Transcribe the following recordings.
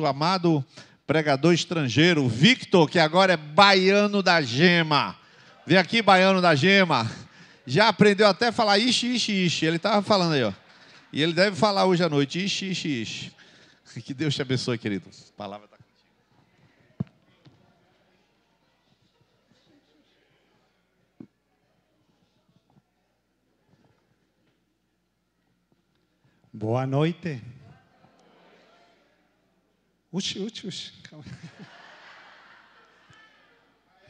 nosso amado pregador estrangeiro, Victor, que agora é baiano da gema. Vem aqui, baiano da gema. Já aprendeu até a falar ixi, ixi, ixi. Ele estava falando aí, ó. E ele deve falar hoje à noite, ixi, ixi, ixi. Que Deus te abençoe, querido. A palavra está contigo. Boa noite. Ush, ush,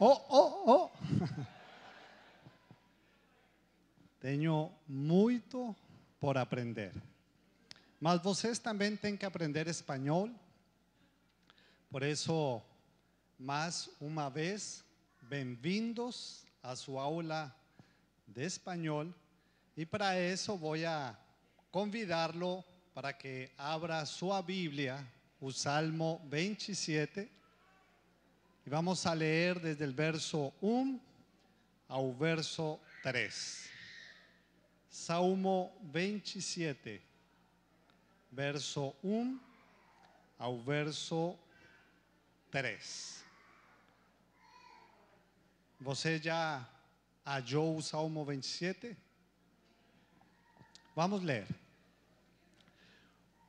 Oh, oh, oh. Tenho mucho por aprender. Mas vocês también tienen que aprender español. Por eso, más una vez, bienvenidos a su aula de español. Y e para eso voy a convidarlo para que abra su Biblia. Salmo 27 y vamos a leer desde el verso 1 al verso 3. Salmo 27, verso 1 al verso 3. ¿Vos ya halló Salmo 27? Vamos a leer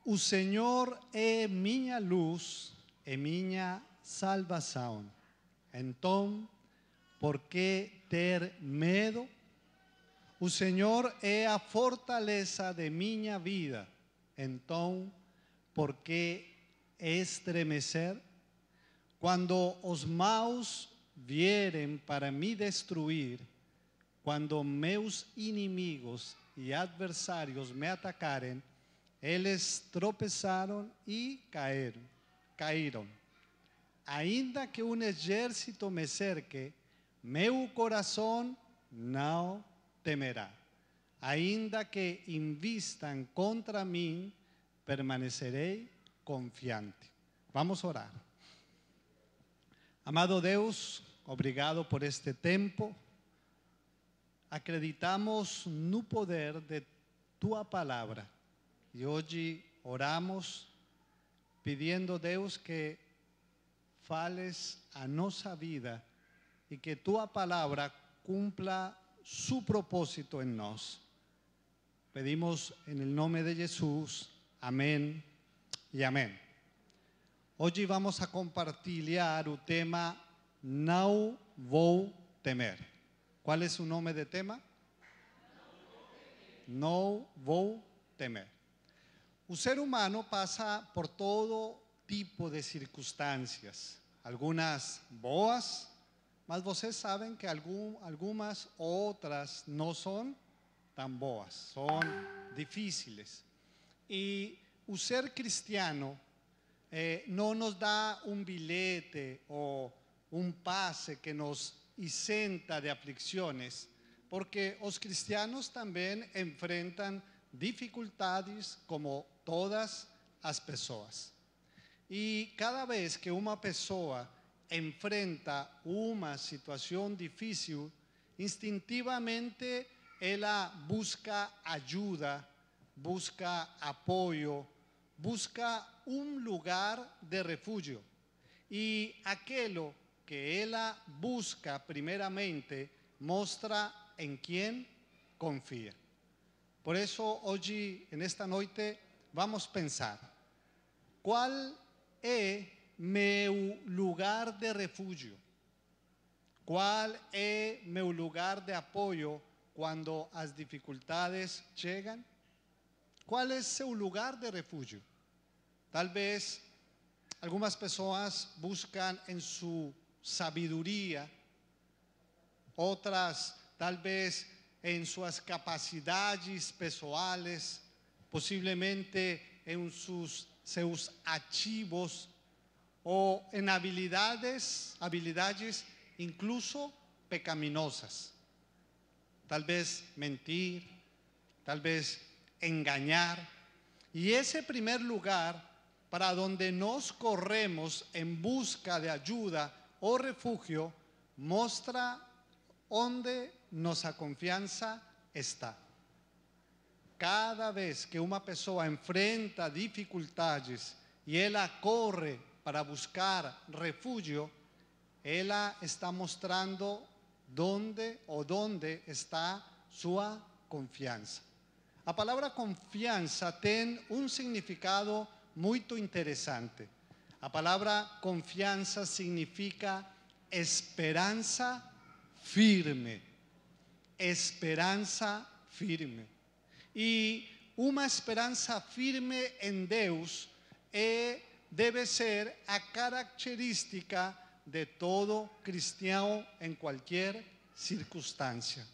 el Señor es minha luz e mi salvación. Entón, por qué ter miedo? El Señor es a fortaleza de mi vida. Entón, por qué estremecer? Cuando os maus vieren para mí destruir, cuando meus inimigos y adversarios me atacaren? Eles tropezaron y cayeron, cayeron. Ainda que un ejército me cerque, meu corazón no temerá. Ainda que invistan contra mí, permaneceré confiante. Vamos a orar. Amado Dios, obrigado por este tiempo. Acreditamos no poder de tu Palabra. Y hoy oramos pidiendo, a Dios que fales a nuestra vida y que tu palabra cumpla su propósito en nosotros. Pedimos en el nombre de Jesús, amén y amén. Hoy vamos a compartir el tema No vou temer. ¿Cuál es su nombre de tema? No vou temer. Un ser humano pasa por todo tipo de circunstancias, algunas boas, más ustedes saben que algunas otras no son tan boas, son difíciles. Y un ser cristiano eh, no nos da un billete o un pase que nos isenta de aflicciones, porque los cristianos también enfrentan dificultades como todas las personas. Y cada vez que una persona enfrenta una situación difícil, instintivamente ella busca ayuda, busca apoyo, busca un lugar de refugio. Y aquello que ella busca primeramente, muestra en quién confía. Por eso hoy, en esta noche, vamos a pensar, ¿cuál es mi lugar de refugio? ¿Cuál es mi lugar de apoyo cuando las dificultades llegan? ¿Cuál es su lugar de refugio? Tal vez algunas personas buscan en su sabiduría, otras tal vez en sus capacidades personales, posiblemente en sus, archivos o en habilidades, habilidades incluso pecaminosas. Tal vez mentir, tal vez engañar. Y ese primer lugar para donde nos corremos en busca de ayuda o refugio, muestra dónde nuestra confianza está cada vez que una persona enfrenta dificultades y ella corre para buscar refugio, ella está mostrando dónde o dónde está su confianza. La palabra confianza tiene un significado muy interesante. La palabra confianza significa esperanza firme. Esperanza firme. Y eh, una esperanza firme en Deus debe ser a característica de todo cristiano en cualquier circunstancia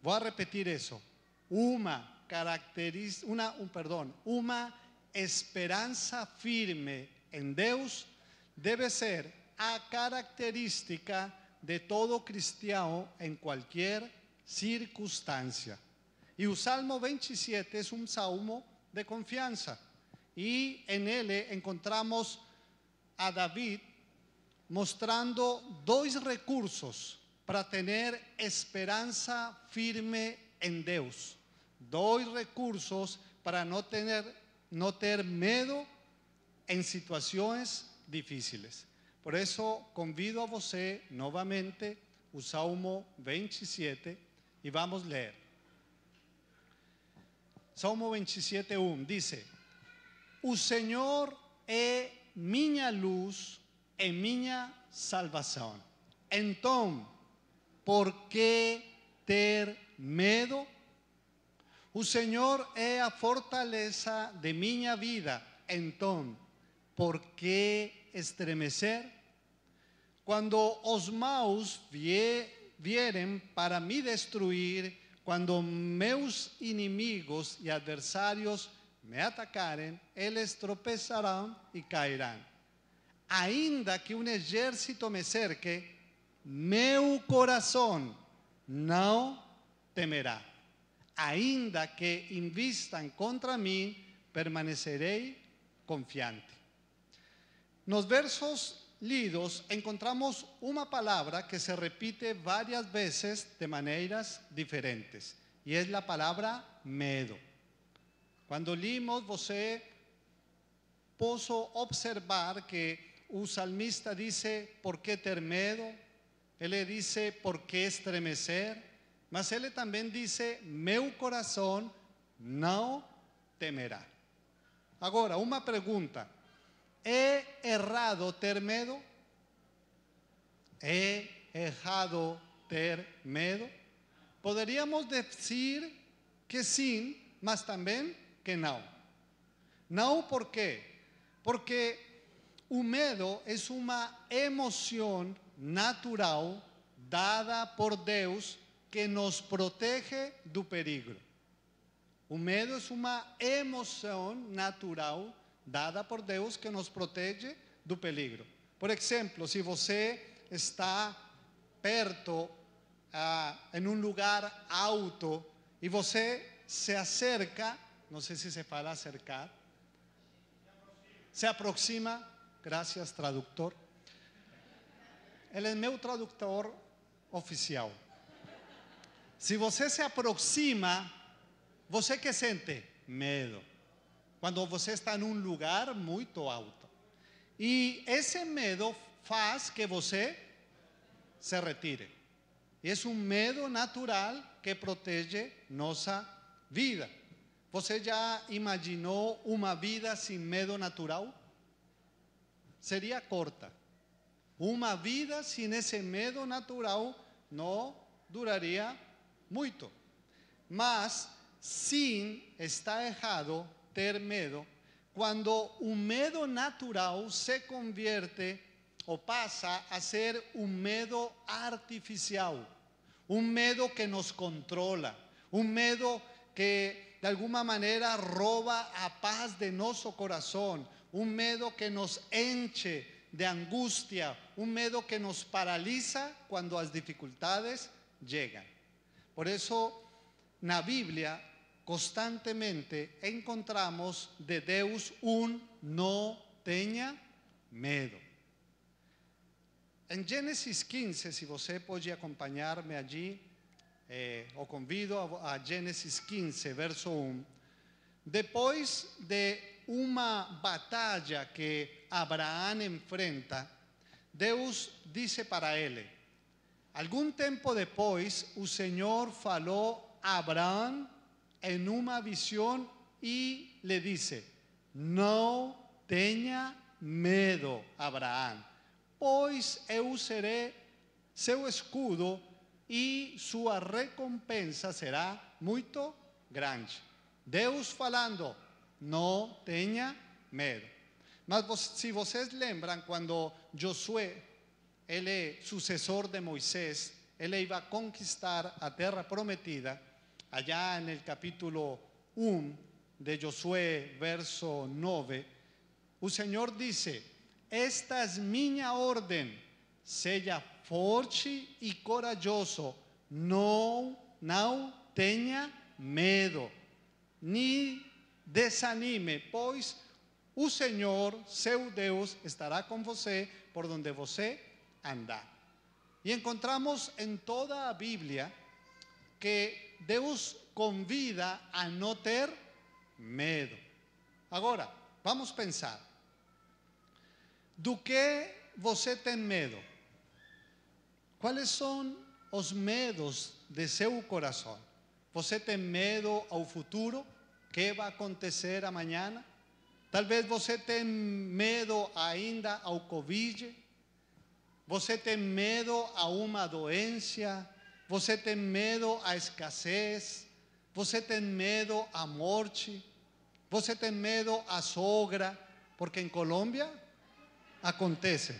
Voy a repetir eso Una característica, una, un, perdón, una esperanza firme en Dios debe ser a característica de todo cristiano en cualquier circunstancia. Y el Salmo 27 es un salmo de confianza. Y en él encontramos a David mostrando dos recursos para tener esperanza firme en Dios. Dos recursos para no tener, no tener miedo en situaciones difíciles. Por eso convido a usted nuevamente el Salmo 27 y vamos a leer. Salmo 27.1 dice, Un Señor es mi luz e mi salvación. Entonces, por qué ter medo? Un Señor es a fortaleza de mi vida. Entonces, por qué estremecer? Cuando os maus vieren para mí destruir, cuando meus enemigos y adversarios me atacaren, ellos tropezarán y caerán. Ainda que un ejército me cerque, meu corazón no temerá. Ainda que invistan contra mí, permaneceré confiante. los versos lidos encontramos una palabra que se repite varias veces de maneras diferentes y es la palabra medo. Cuando limos, vosotros puso observar que un salmista dice, ¿por qué ter medo? Él le dice, ¿por qué estremecer? Mas él también dice, meu corazón no temerá. Ahora, una pregunta he errado ter medo? He errado ter medo? Podríamos decir que sin, más también que no. No, por qué? Porque un medo es una emoción natural dada por Dios que nos protege del peligro. Un medo es una emoción natural dada por Dios que nos protege del peligro. Por ejemplo, si usted está perto ah, en em un um lugar alto y e usted se acerca, no sé si se para acercar, se aproxima, gracias traductor, él es meu traductor oficial. Si usted se aproxima, usted que sente? Medo. Cuando usted está en un lugar muy alto. y ese medo faz que usted se retire. Es un medo natural que protege nuestra vida. ¿Usted ya imaginó una vida sin medo natural? Sería corta. Una vida sin ese medo natural no duraría mucho. Mas sin está dejado medo, cuando un medo natural se convierte o pasa a ser un medo artificial, un medo que nos controla, un medo que de alguna manera roba a paz de nuestro corazón, un medo que nos enche de angustia, un medo que nos paraliza cuando las dificultades llegan. Por eso, la Biblia constantemente encontramos de Deus un no teña medo. En Génesis 15, si vos puede acompañarme allí, eh, o convido a, Génesis 15, verso 1. Después de una batalla que Abraham enfrenta, Deus dice para él, algún tiempo después, un Señor faló a Abraham, en una visión y le dice, no tenga miedo Abraham, pues eu seré su escudo y e su recompensa será muy grande. Deus falando, no tenga miedo Mas si ustedes lembran cuando Josué, el sucesor de Moisés, él iba a conquistar a tierra prometida, allá en el capítulo 1 de Josué, verso 9, el Señor dice, esta es mi orden, sea forte y corajoso, no, tenga tenga medo, ni desanime, pues el Señor, seu Deus, estará con você por donde você anda Y encontramos en toda la Biblia que Deus convida a não ter medo. Agora, vamos pensar. Do que você tem medo? Quais são os medos de seu coração? Você tem medo ao futuro? que vai acontecer amanhã? Talvez você tenha medo ainda ao Covid. Você tem medo a uma doença Você tem medo a escasez, Você tem medo a morte? Você tem medo a sogra? Porque en Colombia, acontece.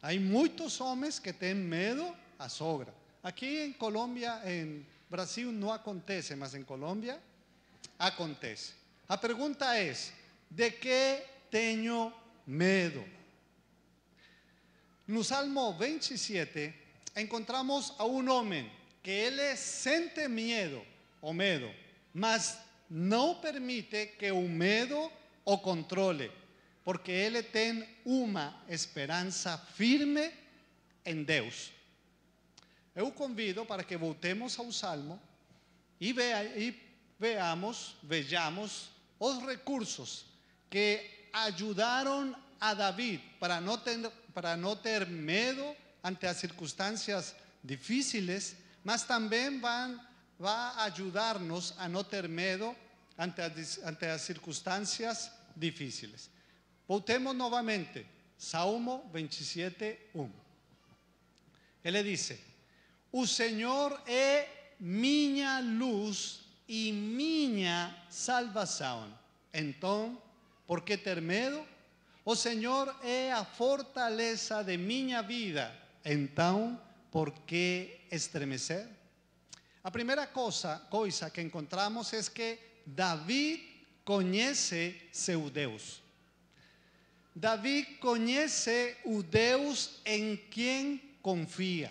Hay muchos hombres que tienen medo a sogra. Aquí en Colombia, en Brasil no acontece, mas en Colombia, acontece. La pregunta es, de qué miedo? medo? el Salmo 27, encontramos a un hombre que él siente miedo o medo, mas no permite que un medo o controle, porque él tiene una esperanza firme en Dios. Yo convido para que votemos a un Salmo y e vea, e veamos, los recursos que ayudaron a David para no tener para ante las circunstancias difíciles, más también va a ayudarnos a no tener miedo ante las ante difíciles. votemos nuevamente Salmo 27, Él le dice, O Señor es miña luz y miña salvación. Entonces, por qué ter miedo? O oh Señor es a fortaleza de miña vida entonces, por qué estremecer? La primera cosa que encontramos es que David conoce su Deus. David conoce o Deus en quien confía.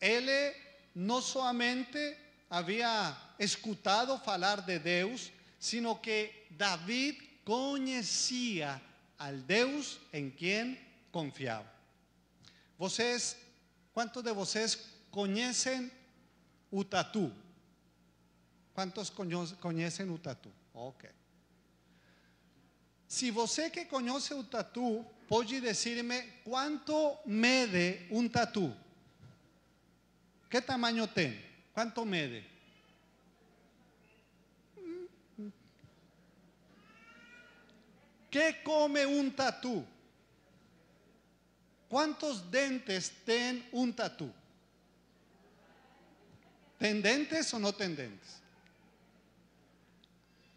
Él no solamente había escuchado hablar de Deus, sino que David conocía al Deus en quien confiaba. Voces, cuántos de vocês conocen un tatu? ¿Cuántos conocen un tatú? Ok. si você que conoce un tatu, pode decirme me mede un tatu? Que tamaño tiene? ¿Cuánto mede? ¿Qué come un tatú? ¿Cuántos dentes ten un tatú? ¿Tendentes o no tendentes?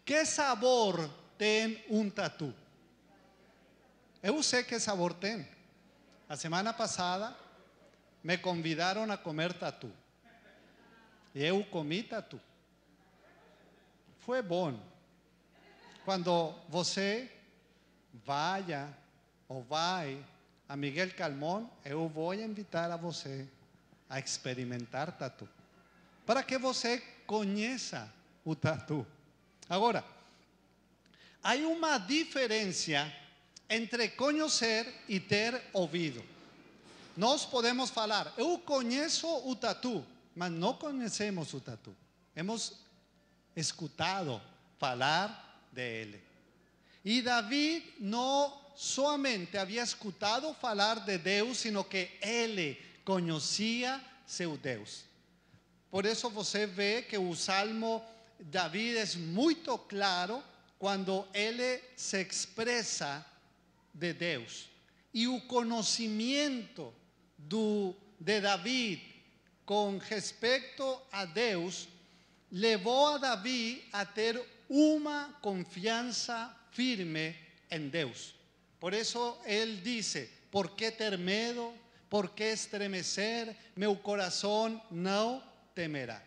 ¿Qué sabor ten un tatú? Yo sé qué sabor ten. La semana pasada me convidaron a comer tatú Y eu comí tatú. Fue bon. Cuando você vaya o vai a Miguel eh, yo eu a invitar a você a experimentar tatú. para que você conheça o tatu. Agora, hay una diferencia entre conocer y ter oído. Nos podemos falar, eu eh, conheço o tatú, mas não conhecemos o tatú. Hemos escutado falar él. Y David no solamente había escuchado hablar de Dios sino que él conocía su Dios Por eso usted ve que el Salmo David es muy claro cuando él se expresa de Dios y el conocimiento de David con respecto a Dios llevó a David a tener una confianza firme en Dios por eso Él dice, ¿por qué miedo? ¿Por qué estremecer? Mi corazón no temerá.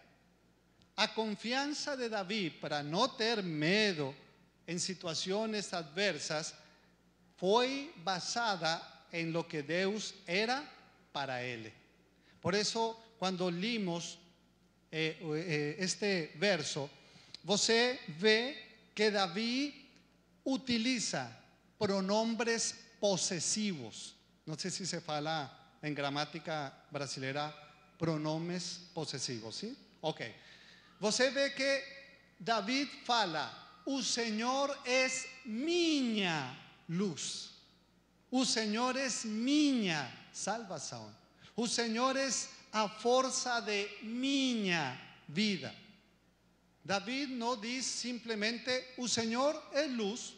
A confianza de David para no tener miedo en situaciones adversas fue basada en lo que Dios era para él. Por eso cuando limos eh, eh, este verso, usted ve que David utiliza pronombres posesivos. No sé si se fala en gramática brasileira pronombres posesivos, ¿sí? Ok. usted ve que David fala: un Señor es miña luz. un Señor es miña salvación, un Señor es a fuerza de miña vida. David no dice simplemente, un Señor es luz.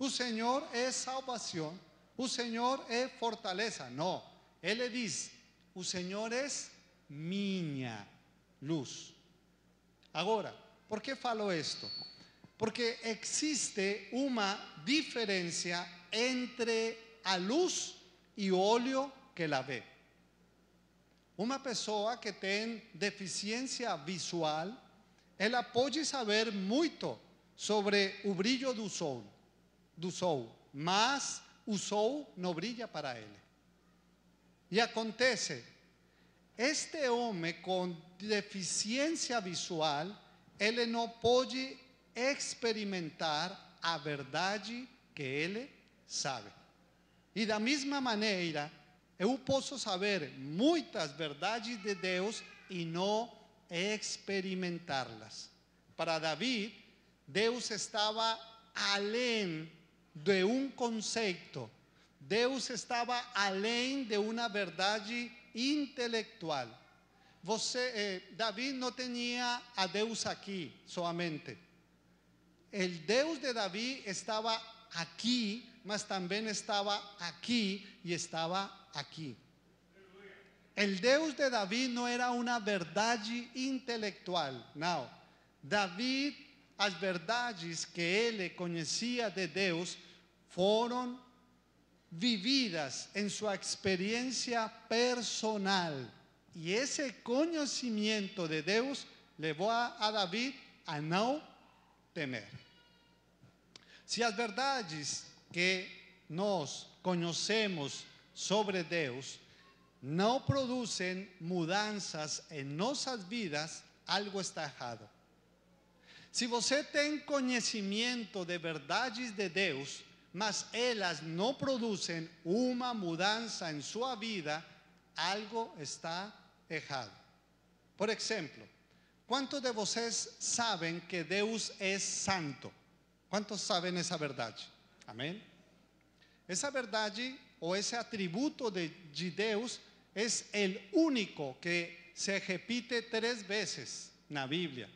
O Señor es salvación, o Señor es fortaleza. No, Él le dice, el Señor es minha luz. Ahora, por qué falo esto? Porque existe una diferencia entre a luz y el óleo que la ve. Una persona que tiene deficiencia visual, él pode saber mucho sobre o brillo del sol. do sol, mas o sol não brilha para ele. E acontece, este homem com deficiência visual, ele não pode experimentar a verdade que ele sabe. E da mesma maneira, eu posso saber muitas verdades de Deus e não experimentá-las. Para Davi, Deus estava além de un concepto. Deus estaba além de una verdad intelectual. Eh, David no tenía a Dios aquí solamente. El Dios de David estaba aquí, mas también estaba aquí y estaba aquí. El Dios de David no era una verdad intelectual. No, David las verdades que él conocía de Deus, fueron vividas en su experiencia personal. Y ese conocimiento de Dios llevó a David a no temer. Si las verdades que nos conocemos sobre Dios no producen mudanzas en nuestras vidas, algo está errado. Si usted tiene conocimiento de verdades de Dios mas ellas no producen una mudanza en su vida, algo está dejado. Por ejemplo, ¿cuántos de ustedes saben que Dios es santo? ¿Cuántos saben esa verdad? Amén. Esa verdad o ese atributo de, de es el único que se repite tres veces en la Biblia.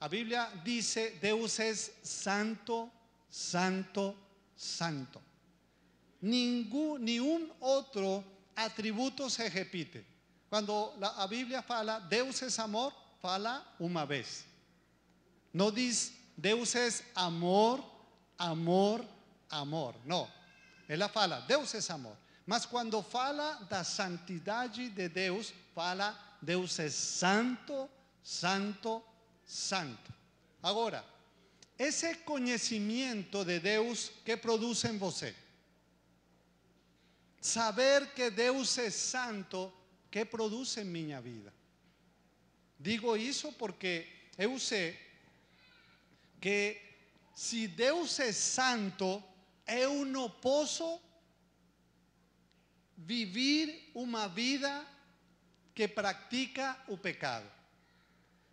La Biblia dice, Dios es santo, santo santo. Ningún, ni un otro atributo se repite. Cuando la Biblia fala Deus es amor, fala una vez. No dice Deus es amor, amor, amor. No. la fala Deus es amor. Mas cuando fala santidad santidade de Deus, fala Deus es santo, santo, santo. Ahora. Ese conocimiento de Deus que produce en vos, Saber que Deus es santo, que produce en mi vida? Digo eso porque yo sé que si Deus es santo, yo no puedo vivir una vida que practica el pecado.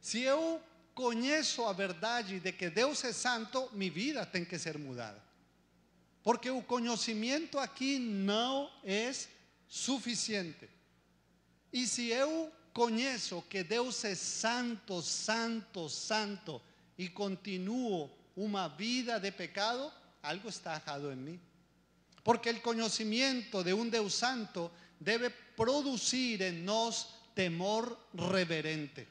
Si eu la a y de que Dios es santo, Mi vida tiene que ser mudada. Porque el conocimiento aquí no es suficiente. Y si yo conozco que Dios es santo, santo, santo, Y continúo una vida de pecado, algo está errado en mí Porque el conocimiento de un Dios santo Debe producir en nos temor reverente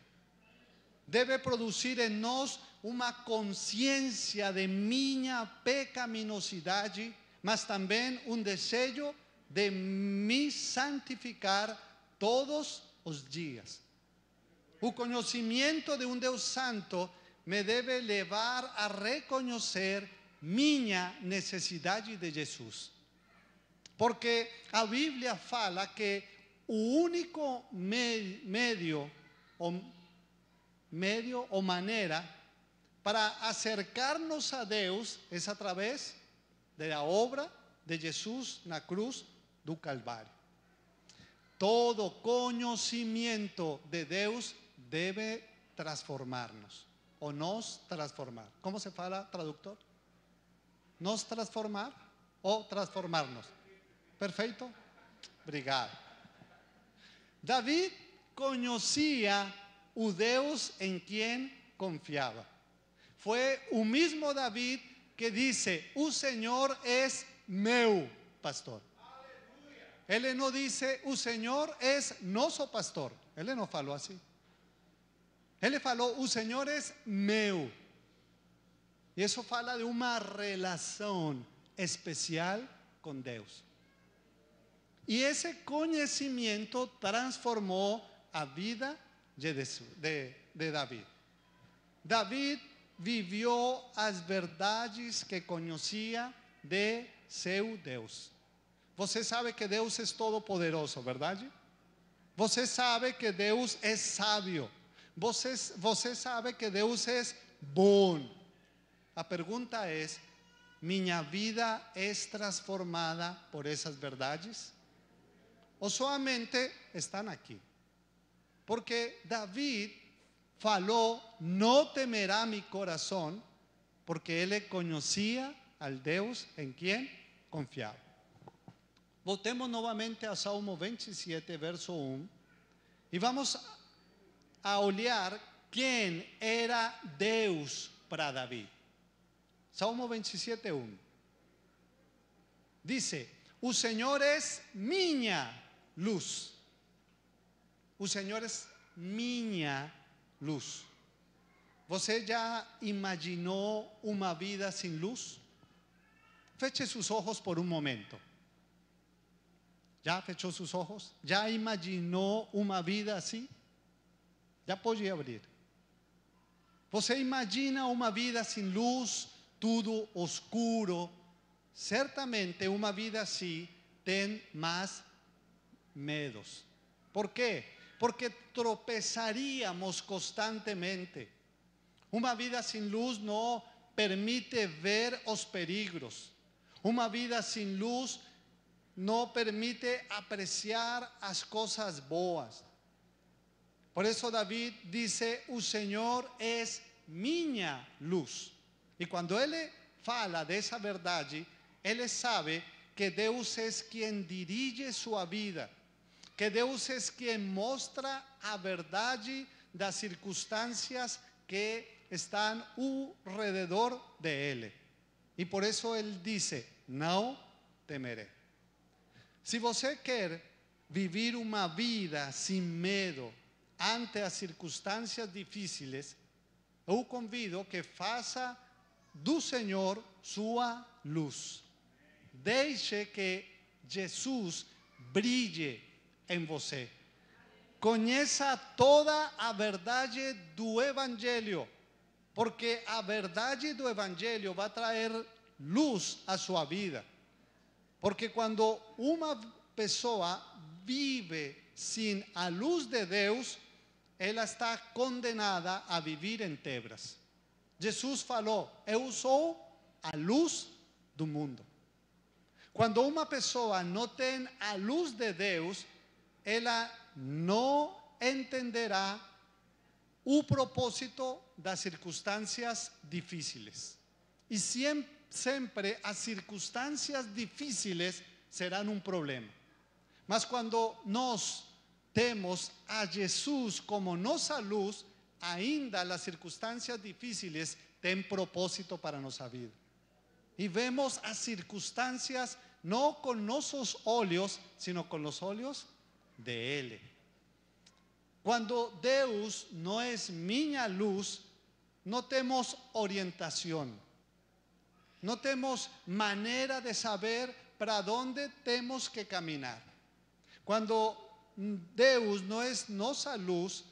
debe producir en nos una conciencia de mi pecaminosidad, mas también un deseo de mi santificar todos los días. El conocimiento de un Dios Santo me debe llevar a reconocer mi necesidad de Jesús. Porque la Biblia fala que el único medio, medio o manera para acercarnos a Dios es a través de la obra de Jesús la cruz du Calvario Todo conocimiento de Dios debe transformarnos o nos transformar. ¿Cómo se fala, traductor? Nos transformar o transformarnos. Perfecto. Obrigado. David conocía Udeus en quien confiaba. Fue un mismo David que dice, un Señor es meu pastor. Él no dice, un Señor es noso pastor. Él no faló así. Él le Un un señor es meu. Y eso fala de una relación especial con Dios Y ese conocimiento transformó a vida de, David. David vivió las verdades que conocía de seu Deus. Você sabe que Deus es todopoderoso, verdad verdade? Você sabe que Deus es sabio, Você, você sabe que Deus es bueno, la pregunta es, mi vida es transformada por esas verdades? o solamente están aquí porque David faló, no temerá mi corazón, porque él le conocía al Dios en quien confiaba. Votemos nuevamente a Salmo 27, verso 1, y vamos a olhar quién era Dios para David. Salmo 27, 1. Dice, el Señor es miña luz o señor es luz. Você ya imaginó una vida sin luz? Feche sus ojos por un momento. ¿Ya fechó sus ojos? ¿Ya imaginó una vida así? Ya podía abrir. Você imagina una vida sin luz, Todo oscuro. Certamente una vida así ten más medos. Por qué? porque tropezaríamos constantemente. Una vida sin luz no permite ver los peligros. Una vida sin luz no permite apreciar las cosas boas. Por eso David dice, el Señor es mi luz. Y cuando Él fala de esa verdad, Él sabe que Dios es quien dirige su vida que Deus es quien mostra a verdade las circunstancias que están alrededor de Él. Y e por eso Él dice, no temeré. Si você quer vivir una vida sin miedo ante las circunstancias difíciles, eu convido que faça del Señor su luz. Deje que Jesús brille. ...en vosé conozca toda la verdad... ...del Evangelio... porque a del evangelio va a traer luz ...a su vida. Porque cuando una persona... vive sin ...la luz de Dios... ela está condenada a vivir en Tebras. ...Jesús falou: Eu sou a luz del mundo. ...cuando una persona... ...no tiene la luz de Dios ella no entenderá un propósito de circunstancias difíciles y siempre las circunstancias difíciles serán un problema. Mas cuando nos temos a Jesús como nossa luz, ainda las circunstancias difíciles tienen propósito para nuestra vida. Y vemos a circunstancias no con nuestros olhos, sino con los olhos de Él. Cuando Deus no es miña luz, no tenemos orientación No tenemos manera de saber para dónde tenemos que caminar Cuando Deus no es nuestra luz,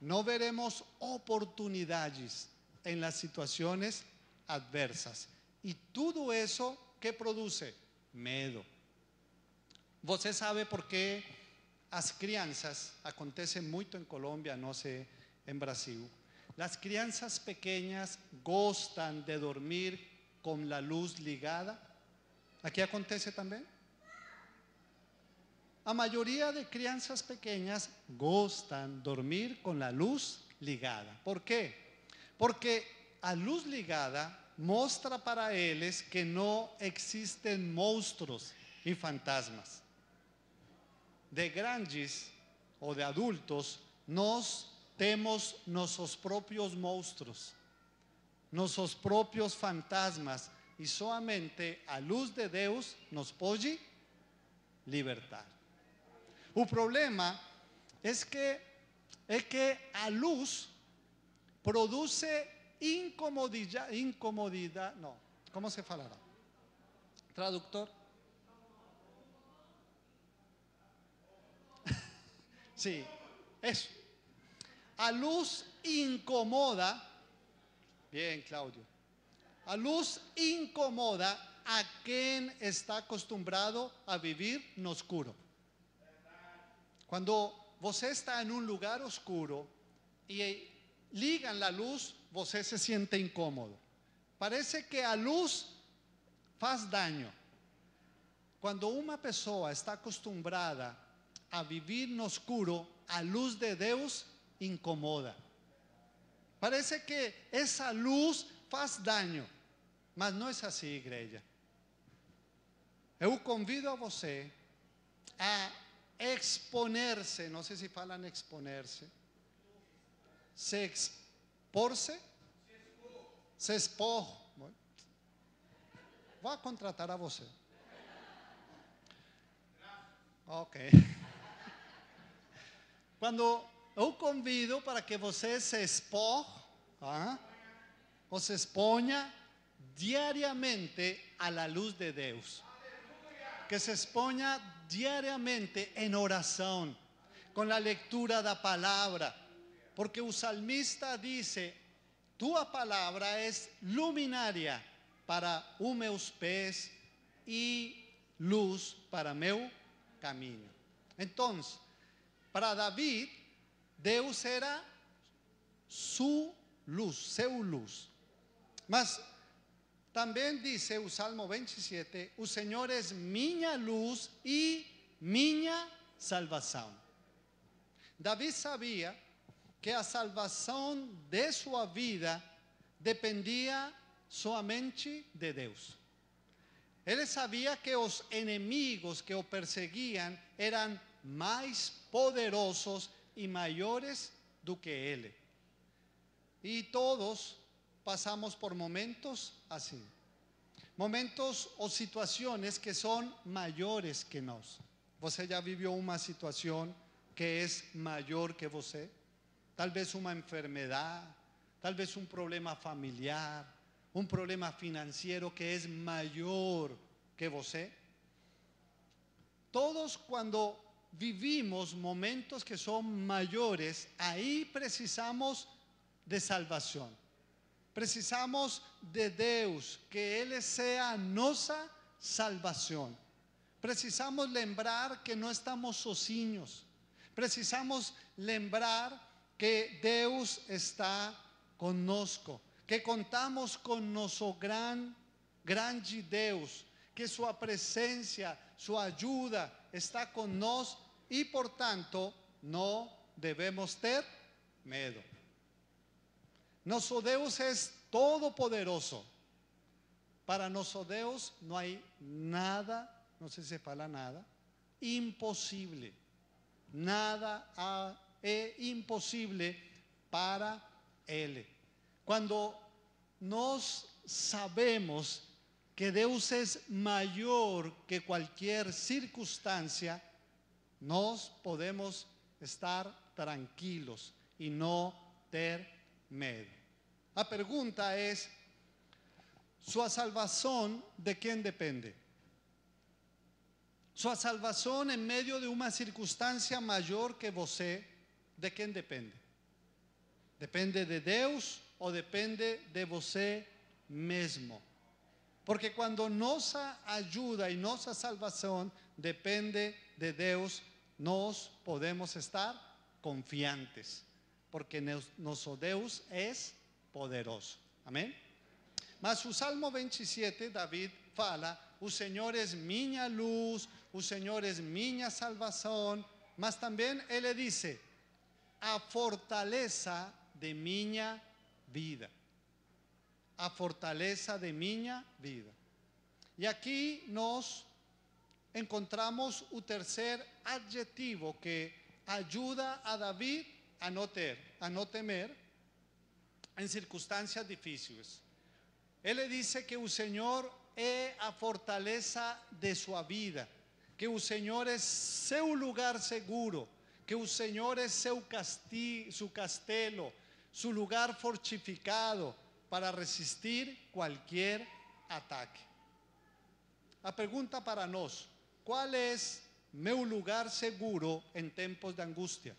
no veremos oportunidades en las situaciones adversas. Y todo eso que produce, medo. vos sabe por qué? Las crianzas, acontece mucho en em Colombia, no sé, en em Brasil. Las crianzas pequeñas, gustan de dormir con la luz ligada. ¿Aquí acontece también? A mayoría de crianzas pequeñas gustan dormir con la luz ligada. ¿Por qué? Porque la luz ligada muestra para ellos que no existen monstruos y e fantasmas de grandes o de adultos, nos temos nuestros propios monstruos, nuestros propios fantasmas, y solamente a luz de Dios nos puede libertar. El problema es que es que a luz produce incomodidad. incomodidad. no cómo se falará? Traductor. Sí, eso. A luz incomoda, bien Claudio, a luz incomoda a quien está acostumbrado a vivir en oscuro. Cuando usted está en un lugar oscuro y ligan la luz, Usted se siente incómodo. Parece que a luz faz daño. Cuando una persona está acostumbrada a vivir en oscuro a luz de Deus incomoda. Parece que esa luz faz daño, mas no es así igreja. Eu convido a você a exponerse no sé si se exponerse, se exporse, se se voy a contratar a você. Ok. Cuando yo convido para que você se exponga, ah, ou se exponha diariamente luz de Dios. Que se exponha diariamente en oración, con la lectura de la palabra. porque el salmista dice, Tua palabra es luminaria para os meus pés e luz para meu camino. Entonces, para David, Dios era su luz, su luz. Mas también dice el Salmo 27, el Señor es mi luz y mi salvación. David sabía que la salvación de su vida dependía solamente de Dios. Él sabía que los enemigos que lo perseguían eran más poderosos y mayores do que Él. Y todos pasamos por momentos así, momentos o situaciones que son mayores que nos. ¿Vos ya vivió una situación que es mayor que vos? Eh. Tal vez una enfermedad, tal vez un problema familiar, un problema financiero que es mayor que vos. Eh. Todos cuando vivimos momentos que son mayores, ahí precisamos de salvación. Precisamos de Dios que Él sea nuestra salvación. Precisamos lembrar que no estamos sozinhos. Precisamos lembrar que Dios está nosotros que contamos con nuestro gran, gran Dios que su presencia, su ayuda está con nosotros y por tanto no debemos tener miedo. Nosotros es es todopoderoso. Para nosotros no no hay nada, no se la nada, imposible. Nada es eh, imposible para Él. Cuando nos sabemos que Deus es mayor que cualquier circunstancia, nos podemos estar tranquilos y no tener miedo. La pregunta es, ¿su salvación de quién depende? ¿Su salvación en medio de una circunstancia mayor que vosé de quién depende? Depende de Dios o depende de vosé mismo? Porque cuando nuestra ayuda y nuestra salvación depende de Dios nos podemos estar confiantes, porque nuestro Dios es poderoso. Amén Mas su Salmo 27, David fala: El Señor es mi luz, El Señor es mi salvación Mas también él le dice A fortaleza de mi vida. A fortaleza de mi vida. Y aquí nos encontramos un tercer adjetivo que ayuda a David a no, a no temer en circunstancias difíciles. Él le dice que el Señor es la fortaleza de su vida, que el Señor es su lugar seguro, que el Señor es su, castillo, su castelo, su lugar fortificado para resistir cualquier ataque. La pregunta para nosotros, ¿Cuál es mi lugar seguro en tiempos de angustia?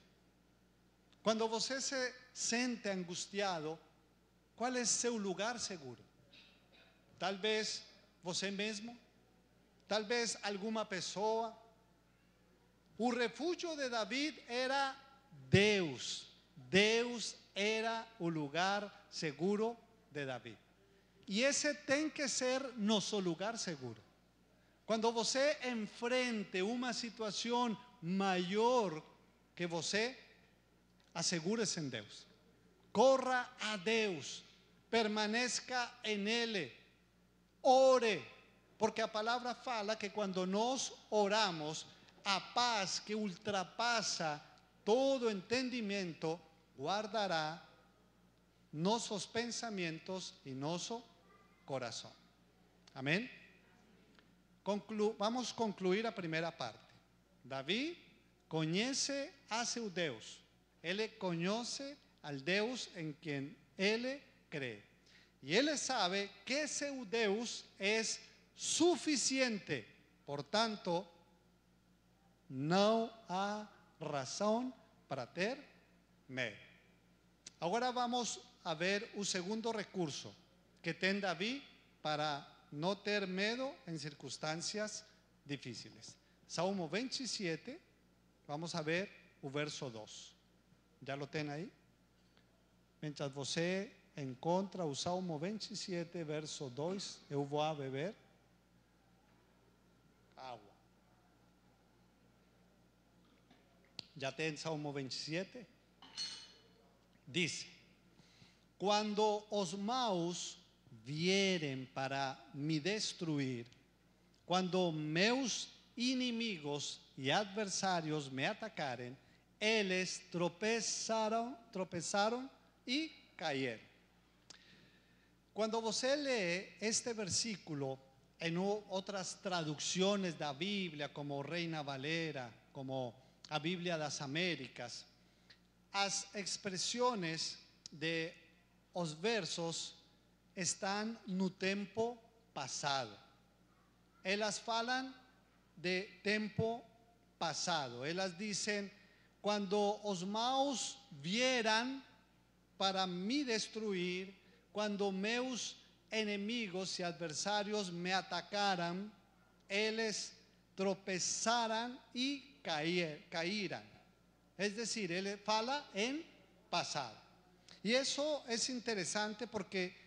Cuando usted se siente angustiado, ¿cuál es su lugar seguro? Tal vez usted mismo, tal vez alguna persona. Un refugio de David era Deus. Deus era el lugar seguro de David. Y e ese tiene que ser nuestro lugar seguro. Cuando usted enfrente una situación mayor que usted, asegúrese en Dios. Corra a Dios, permanezca en Él, ore, porque la palabra fala que cuando nos oramos, a paz que ultrapasa todo entendimiento, guardará nuestros pensamientos y nuestro corazón. Amén. Vamos a concluir la primera parte. David conoce a su Él Él conoce al Dios en quien él cree. Y él sabe que su es es suficiente. tanto, no hay razón para tener Ahora vamos a ver un segundo recurso que tiene David para no tener miedo en circunstancias difíciles. Salmo 27, vamos a ver el verso 2. ¿Ya lo tienen ahí? Mientras você encuentra el Salmo 27, verso 2, yo voy a beber agua. Ya ten Salmo 27. Dice, cuando os maus vieren para mi destruir, cuando meus inimigos y adversarios me atacaren ellos tropezaron tropezaron y cayeron cuando vos lee este versículo en otras traducciones de la Biblia como Reina Valera, como la Biblia de las Américas, las expresiones de los versos están no tempo pasado. Ellas hablan de tiempo pasado. Ellas dicen, cuando os maus vieran para mí destruir, cuando meus enemigos y adversarios me atacaran, ellos tropezaran y caerán. Es es decir, él fala en pasado. Y eso es interesante porque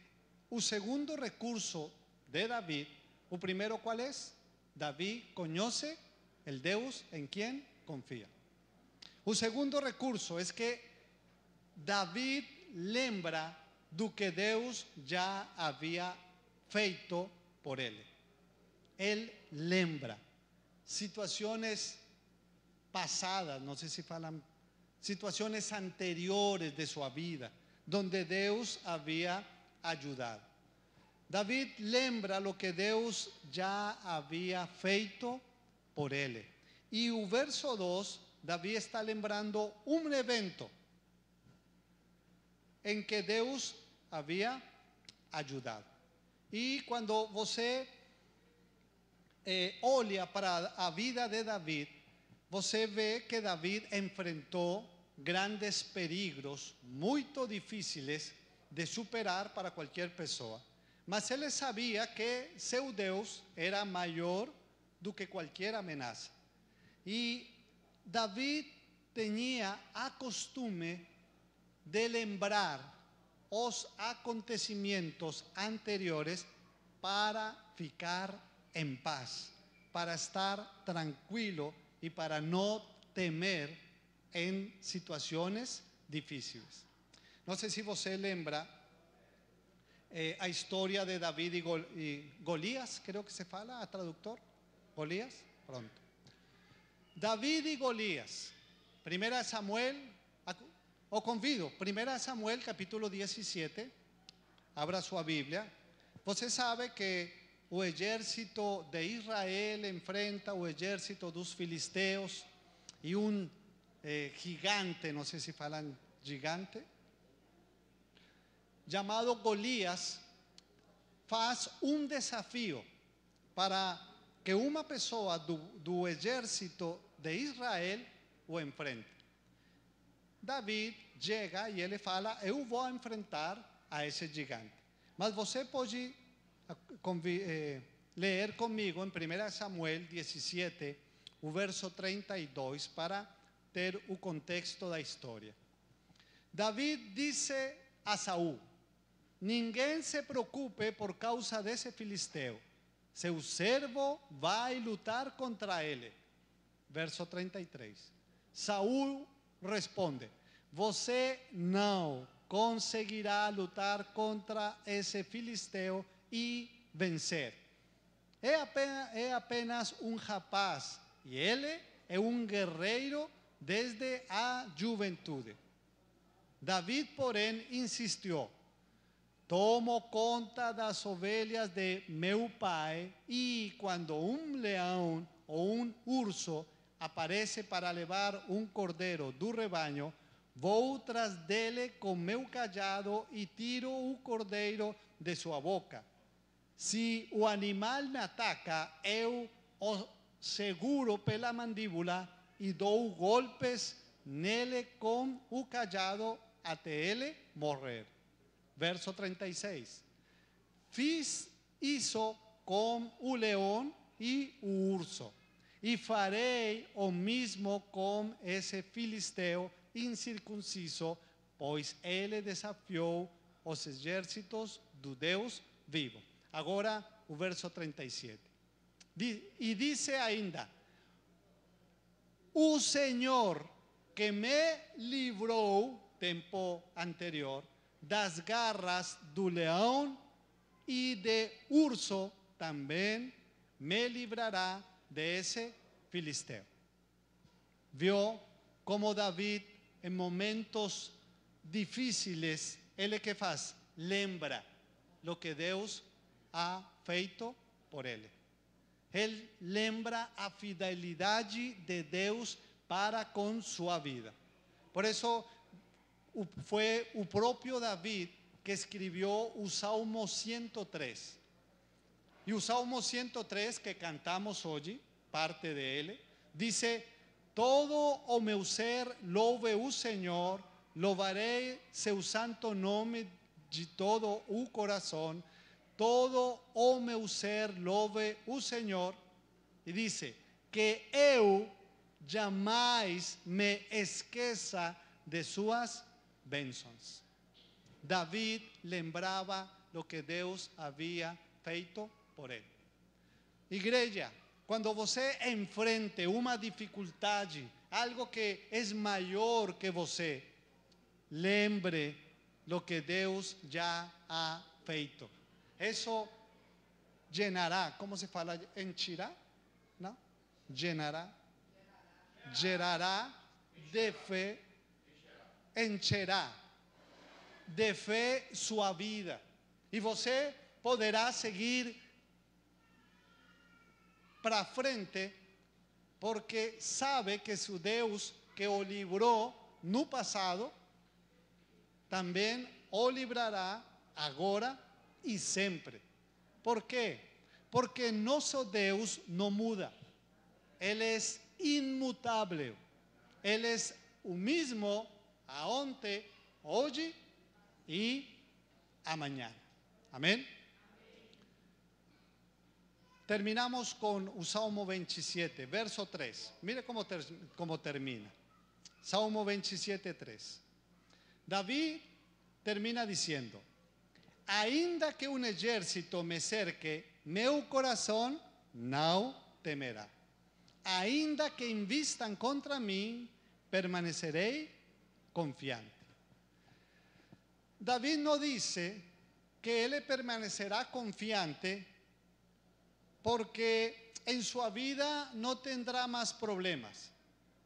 un segundo recurso de David, o primero cuál es? David conoce el Deus en quien confía. Un segundo recurso es que David lembra lo que Deus ya había feito por él. Él lembra situaciones pasadas, no sé si falan, situaciones anteriores de su vida, donde Deus había ayudar. David lembra lo que Dios ya había feito por él, Y el verso 2, David está lembrando un evento En que Dios había ayudado Y cuando você eh, olha para a vida de David, você ve que David enfrentó grandes peligros, muy difíciles de superar para cualquier persona. Mas él sabía que seu Deus era mayor do que cualquier amenaza, y David tenía a costumbre de lembrar los acontecimientos anteriores para ficar en paz, para estar tranquilo y para no temer en situaciones difíciles. No sé si lembra eh, a historia de David y Golías, creo que se fala, a traductor, Golías, pronto. David y Golías, Primera Samuel, o convido, Primera Samuel capítulo 17, abra su Biblia. se sabe que el ejército de Israel enfrenta o ejército de los filisteos y un eh, gigante, No sé si falan gigante, llamado Golías faz un desafío para que una persona del ejército de Israel lo enfrente. David llega él él le fala: voy a enfrentar a ese gigante. Mas você puede ah, eh, leer conmigo en 1 Samuel 17, el verso 32, para tener el contexto de la historia David dice a Saúl ninguém se preocupe por causa de ese filisteo. Seu servo va a lutar contra él. Verso 33. E Saúl responde: Você não conseguirá lutar contra ese filisteo y e vencer. É apenas, un um rapaz e ele é um guerreiro desde a juventud. David, porém, insistió. Tomo conta das ovelhas de meu pai y quando un leão o un urso aparece para levar un cordero do rebaño, vou tras dele con meu cajado y tiro un cordeiro de sua boca. Si o animal me ataca, eu o seguro pela mandíbula y dou golpes nele com o cajado até ele morrer verso 36. Fiz hizo con un león y un urso, y farei o mismo con ese filisteo incircunciso, pois pues él desafió los ejércitos de Deus vivo. Ahora, el verso 37. Y dice ainda: un señor que me libró tiempo anterior, das garras du león y de urso también me librará de ese filisteo. Vio como David, en momentos difíciles, él que faz? Lembra lo que Dios ha feito por él. Él lembra a fidelidad de Dios para con su vida. Por eso fue el propio David que escribió el Salmo 103. Y el Salmo 103 que cantamos hoy, parte de él, dice, todo o meu ser louve o Señor, louvarei seu santo nome de todo o corazón, todo o meu ser louve o Señor Y dice, que eu jamás me esqueza de suas David Lembraba lo que Dios Había feito por él Igreja, Cuando você enfrente Una dificultad algo que es mayor que você, lembre Lo que Dios ya ha feito. Eso llenará, ¿Cómo se fala? Enchirá? ¿No? Llenará. Gerará de fe encherá de fe su vida Y você podrá seguir para frente porque sabe que su Deus que o libró no pasado también o librará ahora y siempre. Por qué? Porque nuestro Deus no muda. Él es inmutable. Él es un mismo a hoy y a mañana. Amén. Terminamos con un Salmo 27, verso 3. Mire cómo termina. Salmo 27, 3. David termina diciendo, Ainda que un ejército me cerque, meu corazón no temerá. Ainda que invistan contra mí, permaneceré, confiante. David no dice que él permanecerá confiante porque en su vida no tendrá más problemas.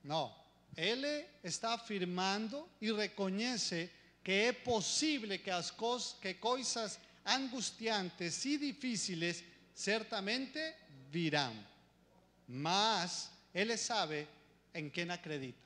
No, él está afirmando y reconoce que es posible que las cosas, que cosas angustiantes y difíciles ciertamente virán, mas él sabe en quién acredita.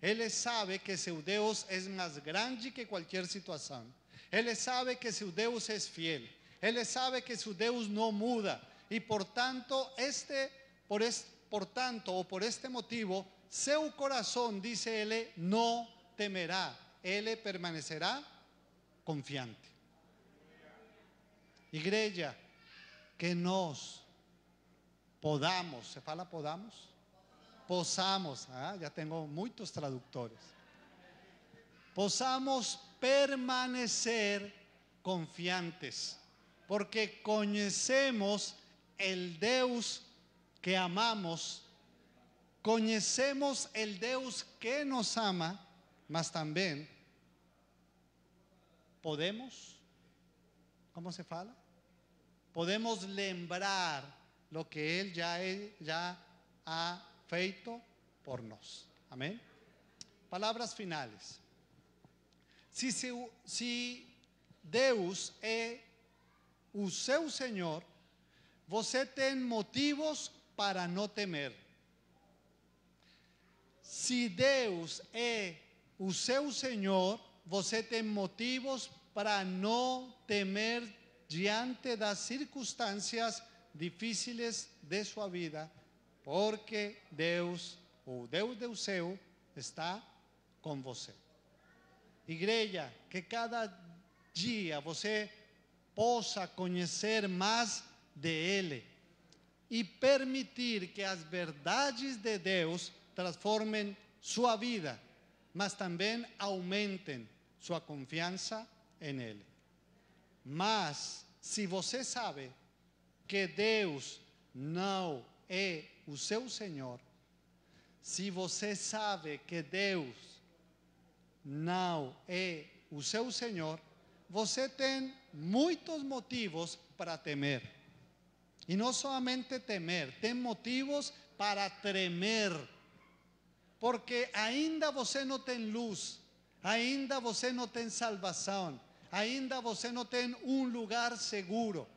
Él sabe que su Dios es más grande que cualquier situación Él sabe que su Deus es fiel. Él sabe que su Deus no muda. Y tanto, este, por, este, por tanto, o por este motivo, Su corazón, dice Él, no temerá. Él permanecerá confiante. Igreja, que nos podamos, se fala podamos? posamos, ah, ya tengo muchos traductores posamos permanecer confiantes, porque conocemos el Deus que amamos, Conocemos el Deus que nos ama, mas también podemos, ¿Cómo se fala? Podemos lembrar lo que Él ya, ya ha feito por nós. Amén. Palabras finales. Si si Deus é e o seu Senhor, você tem motivos para no temer. Si Deus é e o seu Senhor, você tem motivos para no temer diante las circunstancias difíciles de sua vida porque Deus, o Deus do céu, está com você. Igreja, que cada dia você possa conhecer mais de Ele e permitir que as verdades de Deus transformem sua vida, mas também aumentem sua confiança em Ele. Mas, se você sabe que Deus não é o seu Senhor, si você sabe que Deus não é o seu Senhor, você tem muchos motivos para temer. ...y e no solamente temer, tem motivos para tremer. Porque ainda você não tem luz, ainda você não tem salvação, ainda você não tem un um lugar seguro.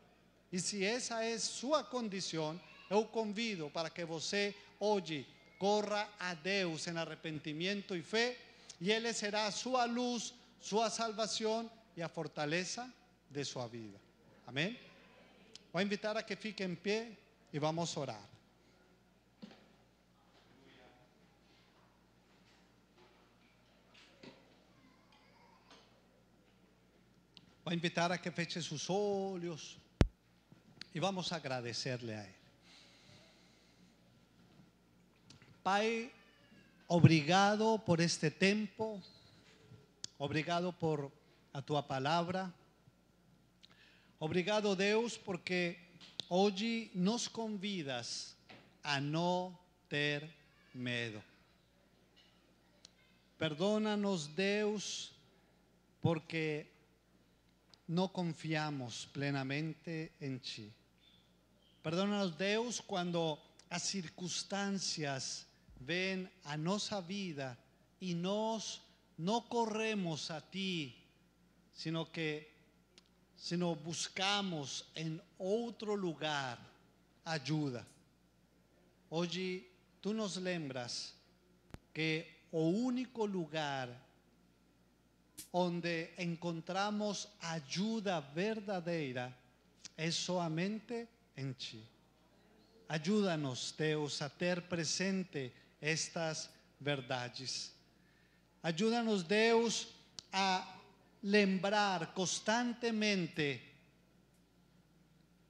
...y e si esa es su condición... Eu convido para que você oye, corra a Deus en arrepentimiento y fe, y Él será su luz, su salvación y a fortaleza de su vida. Amén. Voy a invitar a que fique en pie y vamos a orar. Voy a invitar a que feche sus olhos y vamos a agradecerle a Él. Pai, obrigado por este tiempo, obrigado por tu palabra, Obrigado, Dios porque hoy nos convidas a no tener miedo. Perdónanos, Dios porque no confiamos plenamente en Ti. Perdónanos, Deus, cuando las circunstancias ven a nuestra vida y nos no corremos a ti, sino que sino buscamos en otro lugar ayuda. Hoy tú nos lembras que o único lugar donde encontramos ayuda verdadera es solamente en ti. Ayúdanos, Dios, a tener presente estas verdades. ayúdanos Dios a lembrar constantemente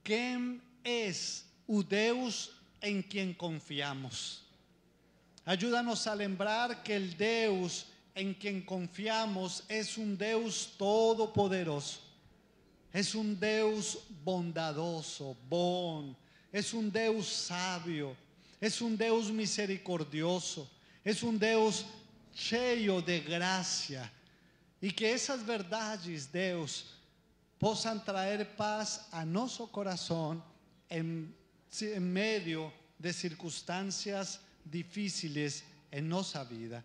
quién es el Deus en em quien confiamos. ayúdanos a lembrar que el Deus en em quien confiamos es un Deus todopoderoso es un Deus bondadoso, bon es un Deus sabio es un Dios misericordioso, es un Dios lleno de gracia y que esas verdades, Dios, puedan traer paz a nuestro corazón en medio de circunstancias difíciles en nuestra vida.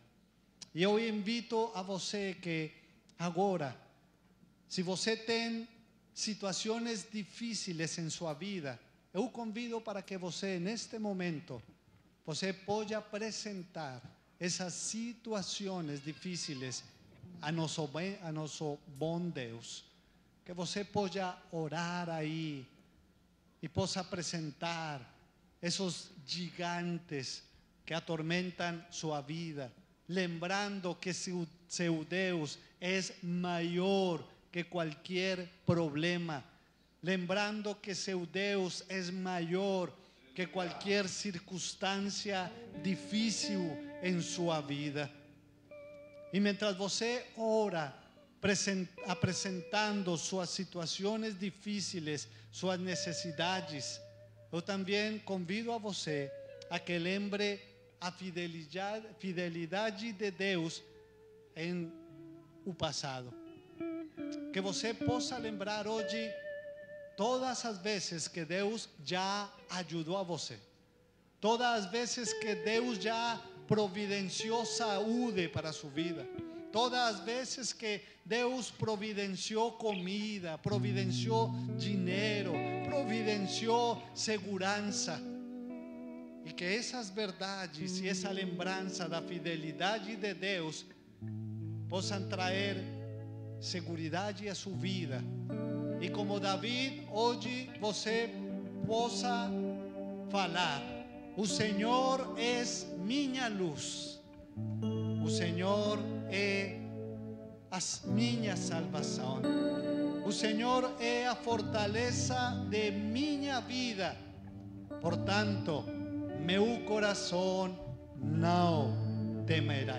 Y hoy invito a você que ahora, si usted tiene situaciones difíciles en su vida, yo convido para que en este momento, você pueda presentar esas situaciones difíciles a nuestro bem, a Que usted pueda orar ahí y e pueda presentar esos gigantes que atormentan su vida, lembrando que su seu Deus que cualquier problema lembrando que seu Deus es mayor que cualquier circunstancia difícil en su vida. Y mientras você ora, presentando sus situaciones difíciles, sus necesidades Yo también convido a você a que lembre a fidelidad de Deus en el pasado Que você possa lembrar hoy todas las veces que Deus ya ayudó a usted. todas las veces que Deus ya providenció saúde para su vida, todas las veces que Deus providenció comida, providenció dinero, providenció segurança. Y que esas verdades esa lembranza de da fidelidad de Deus puedan traer seguridad a su vida, y como David, hoy você possa falar: O Señor es minha luz, o Señor es mi salvación salvação, o Señor é e a fortaleza de minha vida. Por tanto, meu corazón no temerá.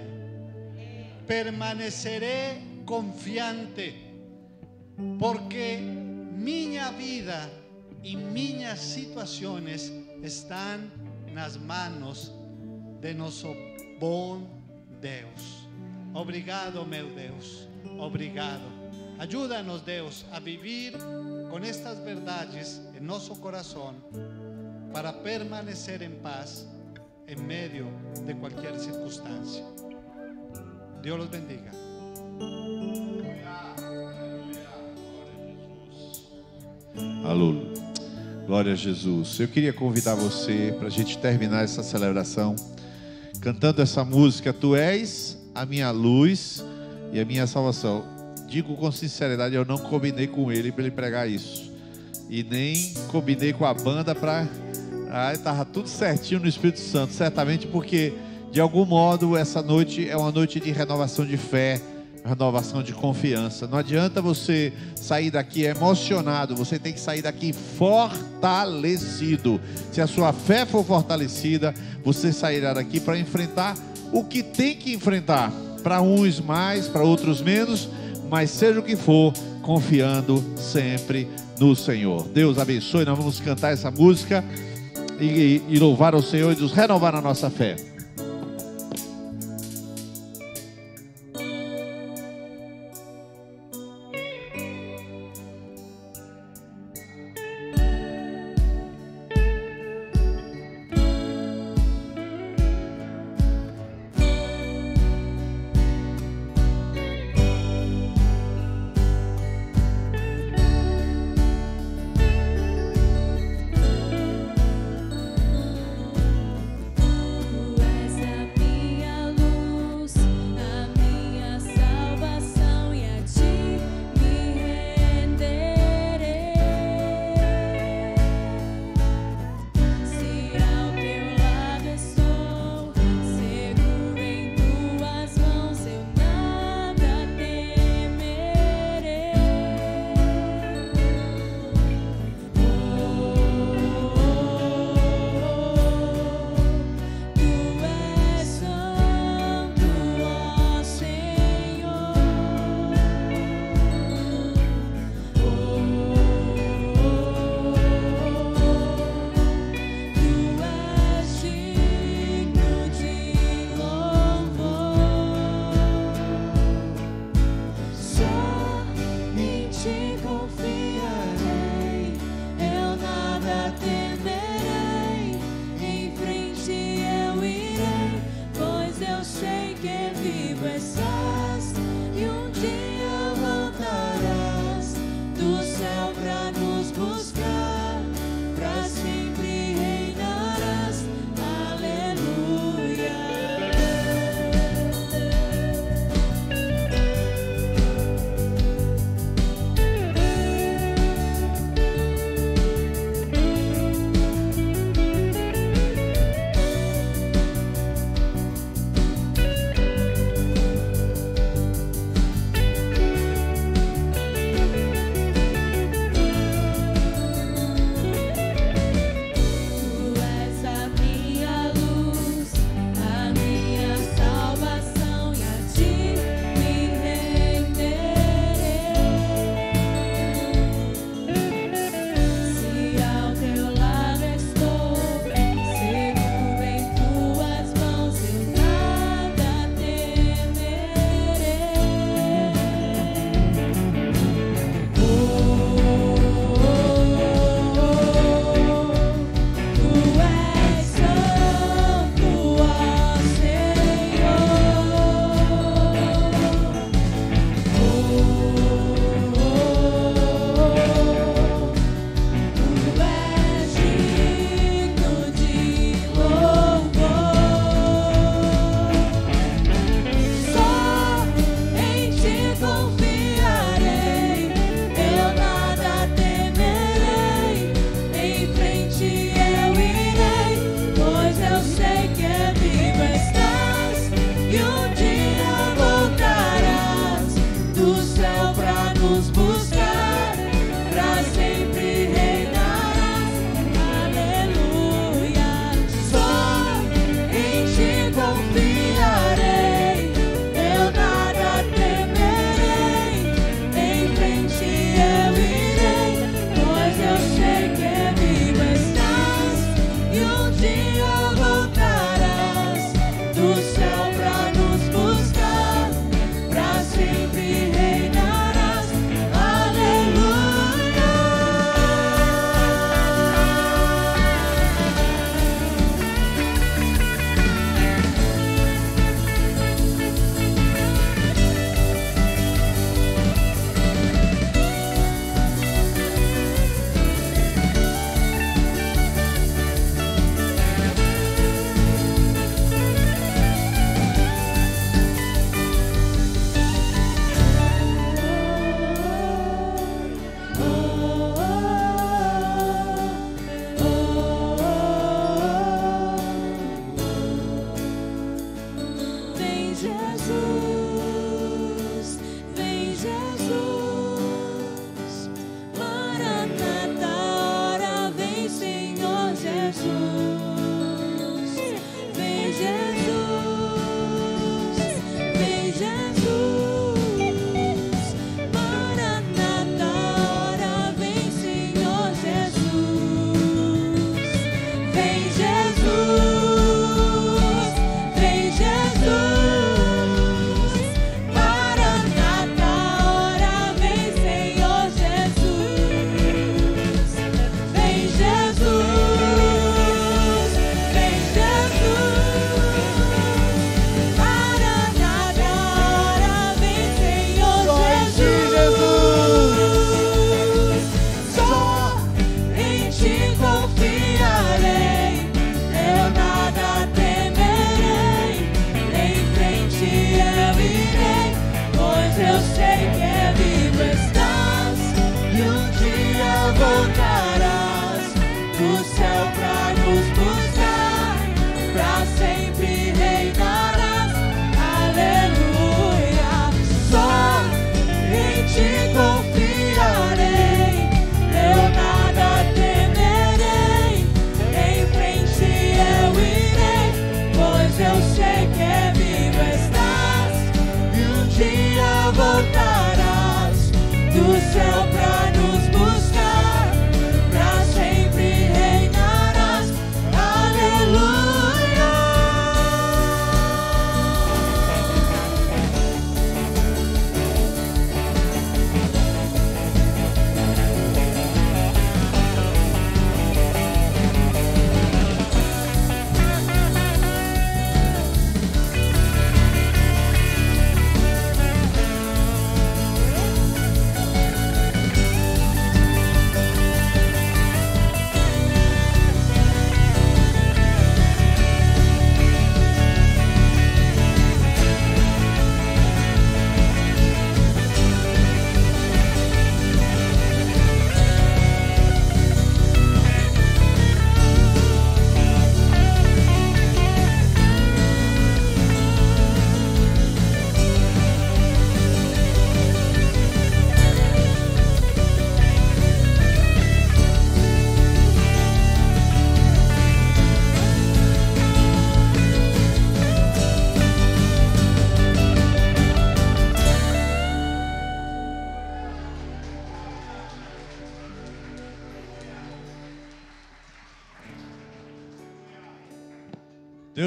Permaneceré confiante porque mi vida y miñas situaciones están en las manos de nuestro buen Deus. Obrigado, meu Deus. Obrigado. Ayúdanos, Deus, a vivir con estas verdades en nuestro corazón para permanecer en paz en medio de cualquier circunstancia. Dios los bendiga. Alô, Glória a Jesus. Eu queria convidar você para a gente terminar essa celebração cantando essa música. Tu és a minha luz e a minha salvação. Digo com sinceridade, eu não combinei com ele para ele pregar isso. E nem combinei com a banda para. Ah, estava tudo certinho no Espírito Santo, certamente porque, de algum modo, essa noite é uma noite de renovação de fé renovação de confiança. Não adianta você sair daqui emocionado, você tem que sair daqui fortalecido. Se a sua fé for fortalecida, você sairá daqui para enfrentar o que tem que enfrentar. Para uns mais, para outros menos, mas seja o que for, confiando sempre no Senhor. Deus abençoe, nós vamos cantar essa música e, e louvar o Senhor e nos renovar na nossa fé.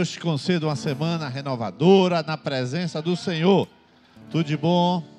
Deus te conceda uma semana renovadora na presença do Senhor. Tudo de bom.